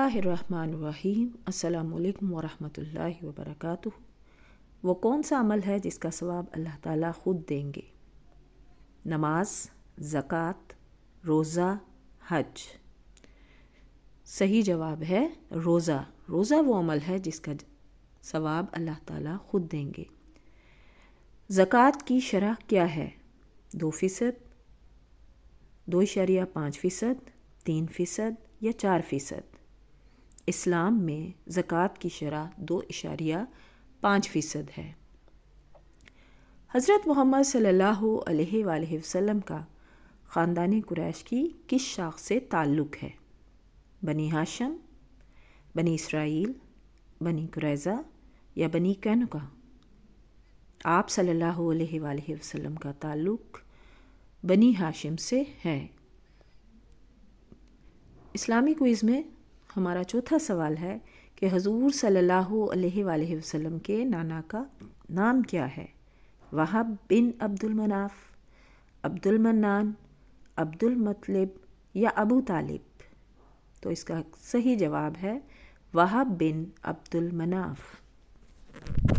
अस्सलाम वालेकुम रहमतुल्लाहि व बरकातुहू वो कौन सा अमल है जिसका सवाब अल्लाह ताला ख़ुद देंगे नमाज ज़क़़त रोज़ा हज सही जवाब है रोज़ा रोज़ा वो अमल है जिसका सवाब अल्लाह ताला ख़ुद देंगे ज़क़़त की शरह क्या है दो फ़ीसद दो इशारिया पाँच फ़ीसद तीन फ़ीसद या चार फ़ीसद इस्लाम में ज़क़़त की शरह दो इशारिया पाँच फ़ीसद है हज़रत मोहम्मद सल्लल्लाहु वसम का ख़ानदान कुरैश की किस शाख से ताल्लुक़ है बनी हाशम बनी इसराइल बनी कुरैज़ा या बनी का आप सल्लल्लाहु वसम का ताल्लुक़ बनी हाशिम से है इस्लामी क्विज़ में हमारा चौथा सवाल है कि हजूर सल्लल्लाहु अलैहि वसल्लम के नाना का नाम क्या है वहाब बिन अब्दुल मनाफ अब्दुल मनान अब्दुल मतलब या अबू तालिब तो इसका सही जवाब है वहाब बिन अब्दुल मनाफ